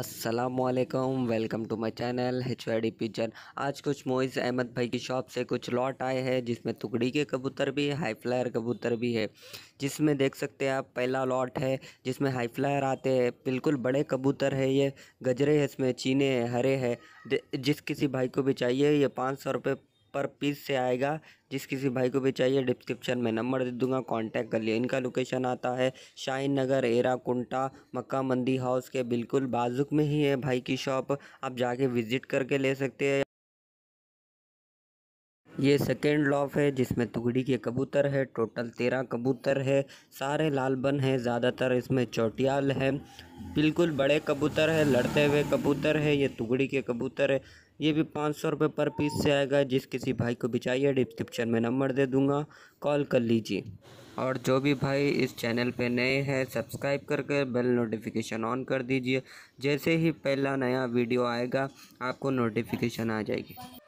असलकम welcome to my channel H D picture आज कुछ मोइज़ अहमद भाई की शॉप से कुछ लॉट आए हैं जिसमें तुकड़ी के कबूतर भी है हाई फ्लायर कबूतर भी है जिसमें देख सकते हैं आप पहला लॉट है जिसमें हाई फ्लायर आते हैं बिल्कुल बड़े कबूतर है ये गजरे है इसमें चीने हैं हरे है जिस किसी भाई को भी चाहिए ये पाँच सौ रुपये पर पीस से आएगा जिस किसी भाई को भी चाहिए डिस्क्रिप्शन में नंबर दे दूंगा कांटेक्ट कर लिया इनका लोकेशन आता है शाहीन नगर एरा कुंटा मक्का मंदी हाउस के बिल्कुल बाजुक में ही है भाई की शॉप आप जाके विजिट करके ले सकते हैं ये सेकेंड लॉफ है जिसमें तुगड़ी के कबूतर है टोटल तेरह कबूतर है सारे लालबन हैं ज़्यादातर इसमें चौटियाल है बिल्कुल बड़े कबूतर है लड़ते हुए कबूतर है ये तुगड़ी के कबूतर है ये भी पाँच सौ रुपये पर पीस से आएगा जिस किसी भाई को भी चाहिए डिस्क्रिप्शन में नंबर दे दूँगा कॉल कर लीजिए और जो भी भाई इस चैनल पे नए हैं सब्सक्राइब करके बेल नोटिफिकेशन ऑन कर दीजिए जैसे ही पहला नया वीडियो आएगा आपको नोटिफिकेशन आ जाएगी